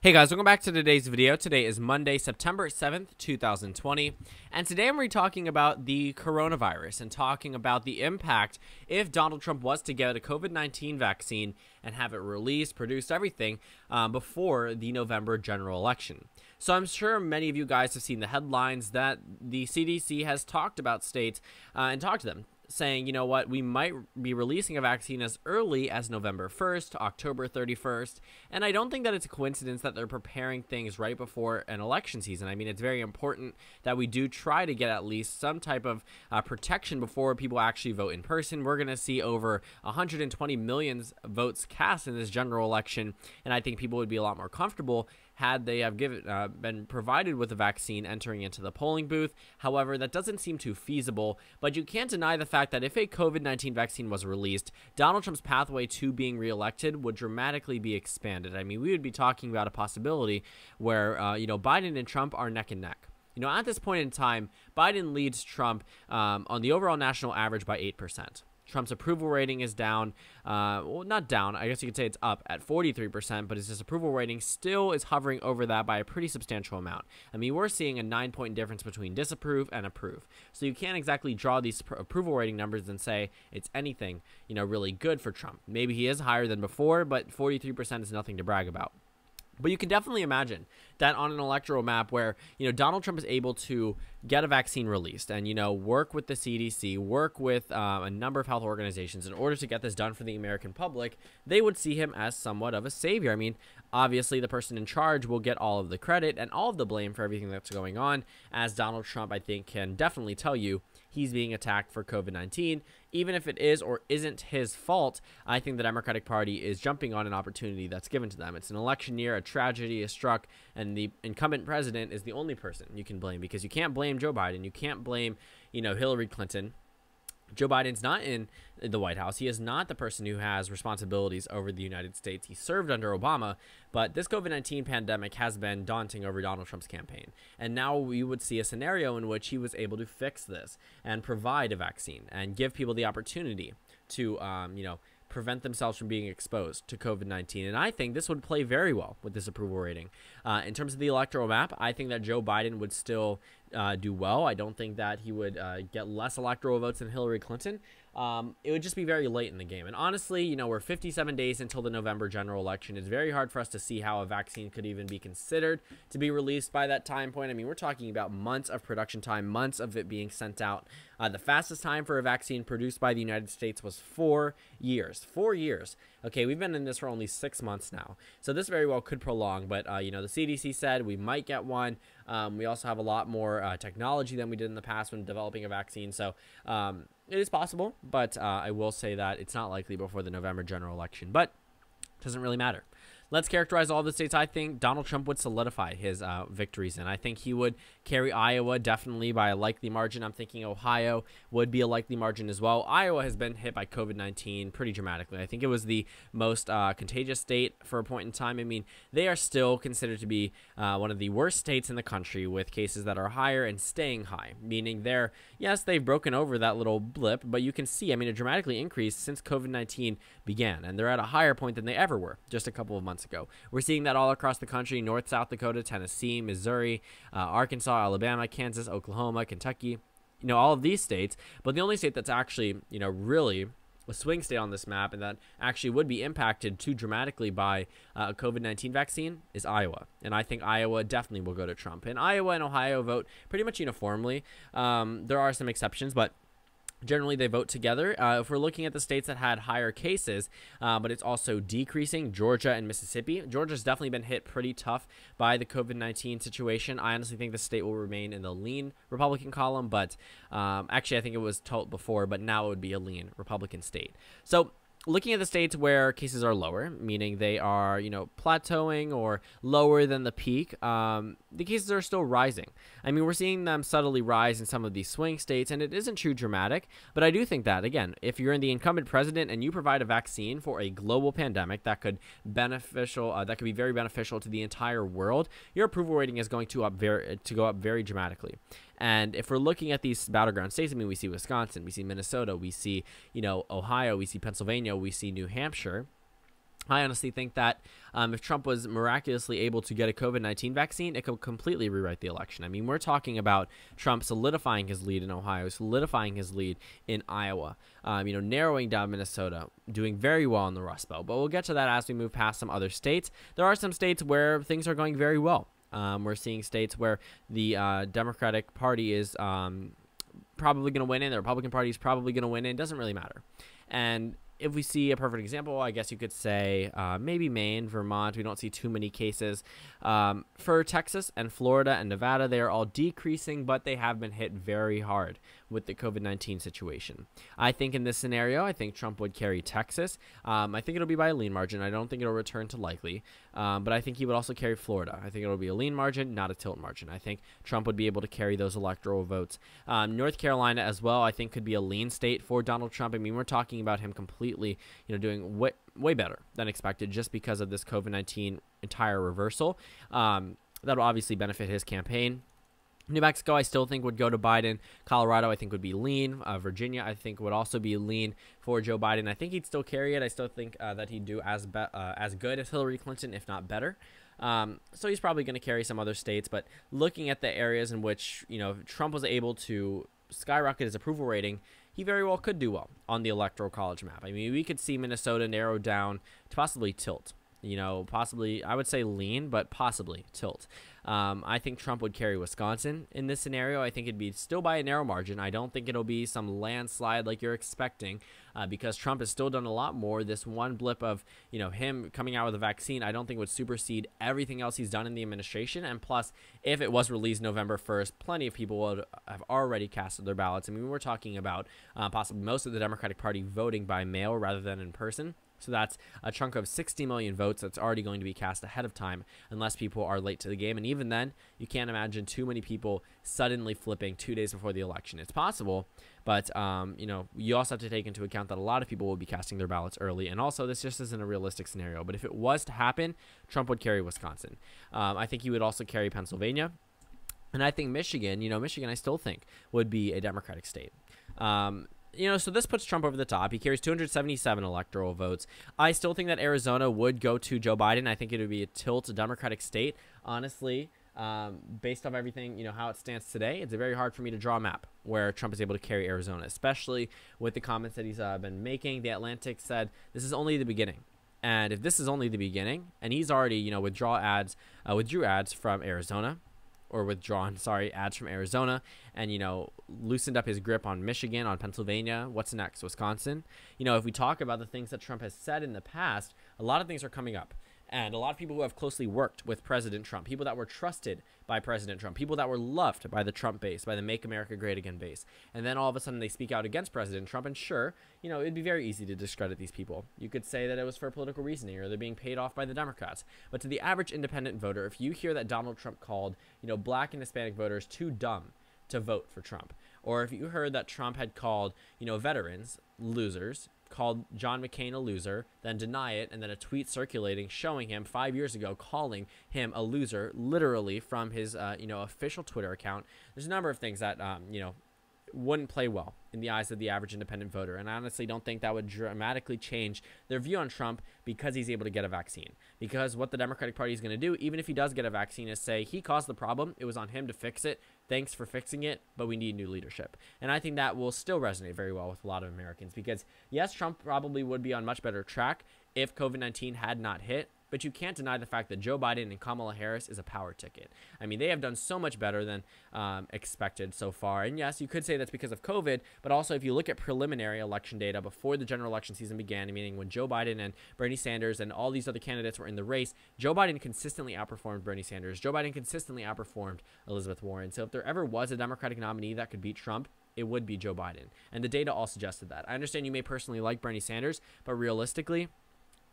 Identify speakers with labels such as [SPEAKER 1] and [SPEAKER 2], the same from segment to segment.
[SPEAKER 1] Hey guys, welcome back to today's video. Today is Monday, September 7th, 2020, and today I'm going to be talking about the coronavirus and talking about the impact if Donald Trump was to get a COVID-19 vaccine and have it released, produced, everything uh, before the November general election. So I'm sure many of you guys have seen the headlines that the CDC has talked about states uh, and talked to them, saying, you know what, we might be releasing a vaccine as early as November 1st, October 31st. And I don't think that it's a coincidence that they're preparing things right before an election season. I mean, it's very important that we do try to get at least some type of uh, protection before people actually vote in person. We're going to see over 120 million votes cast in this general election. And I think people would be a lot more comfortable had they have given uh, been provided with a vaccine entering into the polling booth. However, that doesn't seem too feasible, but you can't deny the fact that if a COVID-19 vaccine was released, Donald Trump's pathway to being reelected would dramatically be expanded. I mean, we would be talking about a possibility where, uh, you know, Biden and Trump are neck and neck. You know, at this point in time, Biden leads Trump um, on the overall national average by 8%. Trump's approval rating is down. Uh, well, not down. I guess you could say it's up at 43%, but his disapproval rating still is hovering over that by a pretty substantial amount. I mean, we're seeing a nine point difference between disapprove and approve. So you can't exactly draw these approval rating numbers and say it's anything, you know, really good for Trump. Maybe he is higher than before, but 43% is nothing to brag about. But you can definitely imagine that on an electoral map where, you know, Donald Trump is able to get a vaccine released and, you know, work with the CDC, work with uh, a number of health organizations in order to get this done for the American public, they would see him as somewhat of a savior. I mean, obviously, the person in charge will get all of the credit and all of the blame for everything that's going on, as Donald Trump, I think, can definitely tell you he's being attacked for COVID 19. Even if it is or isn't his fault, I think the Democratic Party is jumping on an opportunity that's given to them. It's an election year, a tragedy is struck, and the incumbent president is the only person you can blame because you can't blame Joe Biden, you can't blame, you know, Hillary Clinton. Joe Biden's not in the White House. He is not the person who has responsibilities over the United States. He served under Obama, but this COVID 19 pandemic has been daunting over Donald Trump's campaign. And now we would see a scenario in which he was able to fix this and provide a vaccine and give people the opportunity to, um, you know, prevent themselves from being exposed to COVID 19. And I think this would play very well with this approval rating. Uh, in terms of the electoral map, I think that Joe Biden would still uh, do well. I don't think that he would uh, get less electoral votes than Hillary Clinton. Um, it would just be very late in the game. And honestly, you know, we're 57 days until the November general election. It's very hard for us to see how a vaccine could even be considered to be released by that time point. I mean, we're talking about months of production time, months of it being sent out. Uh, the fastest time for a vaccine produced by the United States was four years. Four years. Okay, we've been in this for only six months now, so this very well could prolong. But uh, you know, the CDC said we might get one. Um, we also have a lot more uh, technology than we did in the past when developing a vaccine, so um, it is possible. But uh, I will say that it's not likely before the November general election, but it doesn't really matter let's characterize all the states I think Donald Trump would solidify his uh, victories and I think he would carry Iowa definitely by a likely margin. I'm thinking Ohio would be a likely margin as well. Iowa has been hit by COVID 19 pretty dramatically. I think it was the most uh, contagious state for a point in time. I mean, they are still considered to be uh, one of the worst states in the country with cases that are higher and staying high, meaning they're, yes, they've broken over that little blip, but you can see, I mean, it dramatically increased since COVID 19 began, and they're at a higher point than they ever were just a couple of months months ago. We're seeing that all across the country North, South Dakota, Tennessee, Missouri, uh, Arkansas, Alabama, Kansas, Oklahoma, Kentucky, you know, all of these states. But the only state that's actually, you know, really a swing state on this map and that actually would be impacted too dramatically by uh, a COVID 19 vaccine is Iowa. And I think Iowa definitely will go to Trump. And Iowa and Ohio vote pretty much uniformly. Um, there are some exceptions, but generally they vote together. Uh, if we're looking at the states that had higher cases, uh, but it's also decreasing, Georgia and Mississippi. Georgia's definitely been hit pretty tough by the COVID 19 situation. I honestly think the state will remain in the lean Republican column, but um, actually, I think it was told before, but now it would be a lean Republican state. So looking at the states where cases are lower, meaning they are, you know, plateauing or lower than the peak, um, the cases are still rising. I mean, we're seeing them subtly rise in some of these swing states, and it isn't too dramatic, but I do think that, again, if you're in the incumbent president and you provide a vaccine for a global pandemic that could beneficial, uh, that could be very beneficial to the entire world, your approval rating is going to up very, to go up very dramatically. And if we're looking at these battleground states, I mean, we see Wisconsin, we see Minnesota, we see, you know, Ohio, we see Pennsylvania, we see New Hampshire. I honestly think that um, if Trump was miraculously able to get a COVID 19 vaccine, it could completely rewrite the election. I mean, we're talking about Trump solidifying his lead in Ohio, solidifying his lead in Iowa, um, you know, narrowing down Minnesota, doing very well in the Rust Belt. But we'll get to that as we move past some other states. There are some states where things are going very well. Um, we're seeing states where the uh, Democratic Party is um, probably going to win in, the Republican Party is probably going to win in. It doesn't really matter. And if we see a perfect example, I guess you could say uh, maybe Maine, Vermont. We don't see too many cases. Um, for Texas and Florida and Nevada, they are all decreasing, but they have been hit very hard with the COVID 19 situation. I think in this scenario, I think Trump would carry Texas. Um, I think it'll be by a lean margin. I don't think it'll return to likely. Um, but I think he would also carry Florida. I think it'll be a lean margin, not a tilt margin. I think Trump would be able to carry those electoral votes. Um, North Carolina as well, I think, could be a lean state for Donald Trump. I mean, we're talking about him completely, you know, doing way, way better than expected just because of this COVID 19 entire reversal. Um, that'll obviously benefit his campaign. New Mexico, I still think would go to Biden. Colorado, I think would be lean. Uh, Virginia, I think would also be lean for Joe Biden. I think he'd still carry it. I still think uh, that he'd do as be- uh, as good as Hillary Clinton, if not better. Um, so he's probably going to carry some other states. But looking at the areas in which you know Trump was able to skyrocket his approval rating, he very well could do well on the electoral college map. I mean, we could see Minnesota narrow down to possibly tilt you know, possibly, I would say lean, but possibly tilt. Um, I think Trump would carry Wisconsin in this scenario. I think it'd be still by a narrow margin. I don't think it'll be some landslide like you're expecting uh, because Trump has still done a lot more. This one blip of, you know, him coming out with a vaccine, I don't think would supersede everything else he's done in the administration. And plus, if it was released November 1st, plenty of people would have already casted their ballots. I mean, we're talking about uh, possibly most of the Democratic Party voting by mail rather than in person. So that's a chunk of 60 million votes that's already going to be cast ahead of time unless people are late to the game. And even then, you can't imagine too many people suddenly flipping two days before the election. It's possible, but um, you know you also have to take into account that a lot of people will be casting their ballots early. And also, this just isn't a realistic scenario. But if it was to happen, Trump would carry Wisconsin. Um, I think he would also carry Pennsylvania. And I think Michigan, you know, Michigan, I still think would be a Democratic state. Um, you know, so this puts Trump over the top. He carries 277 electoral votes. I still think that Arizona would go to Joe Biden. I think it would be a tilt, a Democratic state. Honestly, um, based on everything, you know, how it stands today, it's very hard for me to draw a map where Trump is able to carry Arizona, especially with the comments that he's uh, been making. The Atlantic said this is only the beginning. And if this is only the beginning, and he's already, you know, withdraw ads, uh, withdrew ads from Arizona, or withdrawn, sorry, ads from Arizona and, you know, loosened up his grip on Michigan, on Pennsylvania. What's next? Wisconsin? You know, if we talk about the things that Trump has said in the past, a lot of things are coming up and a lot of people who have closely worked with President Trump, people that were trusted by President Trump, people that were loved by the Trump base, by the Make America Great Again base. And then all of a sudden they speak out against President Trump. And sure, you know, it'd be very easy to discredit these people. You could say that it was for political reasoning or they're being paid off by the Democrats. But to the average independent voter, if you hear that Donald Trump called, you know, black and Hispanic voters too dumb to vote for Trump, or if you heard that Trump had called, you know, veterans losers called John McCain a loser, then deny it, and then a tweet circulating showing him five years ago calling him a loser, literally from his uh, you know official Twitter account. There's a number of things that um, you know wouldn't play well in the eyes of the average independent voter. And I honestly don't think that would dramatically change their view on Trump because he's able to get a vaccine. Because what the Democratic Party is going to do, even if he does get a vaccine, is say he caused the problem. It was on him to fix it. Thanks for fixing it, but we need new leadership. And I think that will still resonate very well with a lot of Americans because, yes, Trump probably would be on much better track if COVID 19 had not hit but you can't deny the fact that Joe Biden and Kamala Harris is a power ticket. I mean, they have done so much better than um, expected so far. And yes, you could say that's because of COVID, but also if you look at preliminary election data before the general election season began, meaning when Joe Biden and Bernie Sanders and all these other candidates were in the race, Joe Biden consistently outperformed Bernie Sanders. Joe Biden consistently outperformed Elizabeth Warren. So if there ever was a Democratic nominee that could beat Trump, it would be Joe Biden. And the data all suggested that. I understand you may personally like Bernie Sanders, but realistically,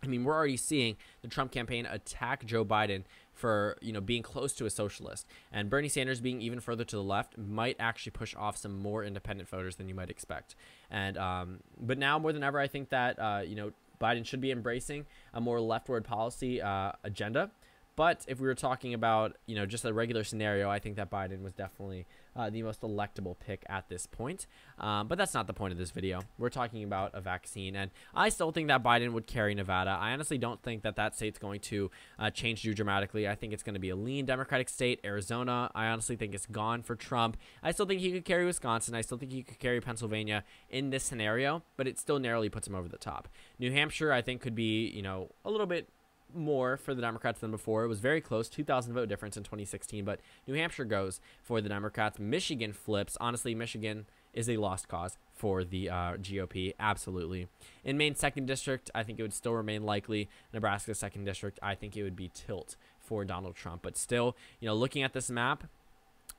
[SPEAKER 1] I mean, we're already seeing the Trump campaign attack Joe Biden for you know being close to a socialist, and Bernie Sanders being even further to the left might actually push off some more independent voters than you might expect. And um, but now more than ever, I think that uh, you know Biden should be embracing a more leftward policy uh, agenda. But if we were talking about you know just a regular scenario, I think that Biden was definitely uh, the most electable pick at this point. Um, but that's not the point of this video. We're talking about a vaccine, and I still think that Biden would carry Nevada. I honestly don't think that that state's going to uh, change too dramatically. I think it's going to be a lean Democratic state. Arizona, I honestly think it's gone for Trump. I still think he could carry Wisconsin. I still think he could carry Pennsylvania in this scenario, but it still narrowly puts him over the top. New Hampshire, I think, could be, you know, a little bit more for the Democrats than before. It was very close, 2,000 vote difference in 2016, but New Hampshire goes for the Democrats. Michigan flips. Honestly, Michigan is a lost cause for the uh, GOP, absolutely. In Maine's second district, I think it would still remain likely. Nebraska's second district, I think it would be tilt for Donald Trump. But still, you know, looking at this map,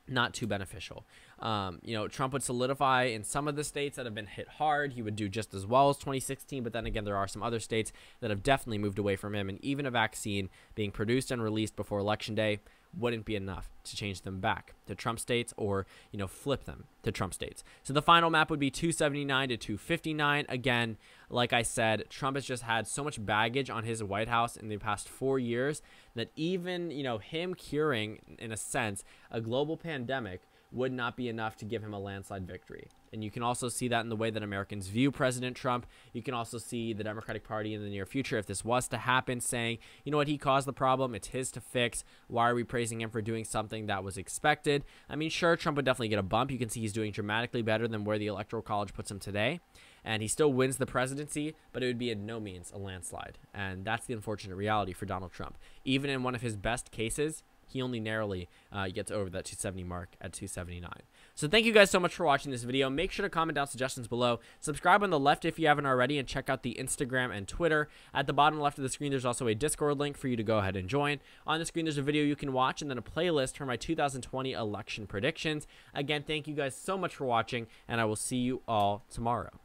[SPEAKER 1] not too beneficial. Um, you know, Trump would solidify in some of the states that have been hit hard. He would do just as well as 2016, but then again, there are some other states that have definitely moved away from him. And even a vaccine being produced and released before Election Day wouldn't be enough to change them back to Trump states or, you know, flip them to Trump states. So the final map would be 279 to 259. Again, like I said, Trump has just had so much baggage on his White House in the past four years that even, you know, him curing, in a sense, a global pandemic would not be enough to give him a landslide victory. And you can also see that in the way that Americans view President Trump. You can also see the Democratic Party in the near future, if this was to happen, saying, you know what, he caused the problem. It's his to fix. Why are we praising him for doing something that was expected? I mean, sure, Trump would definitely get a bump. You can see he's doing dramatically better than where the Electoral College puts him today. And he still wins the presidency, but it would be in no means a landslide. And that's the unfortunate reality for Donald Trump. Even in one of his best cases, he only narrowly uh, gets over that 270 mark at 279. So thank you guys so much for watching this video. Make sure to comment down suggestions below. Subscribe on the left if you haven't already and check out the Instagram and Twitter. At the bottom left of the screen, there's also a Discord link for you to go ahead and join. On the screen, there's a video you can watch and then a playlist for my 2020 election predictions. Again, thank you guys so much for watching and I will see you all tomorrow.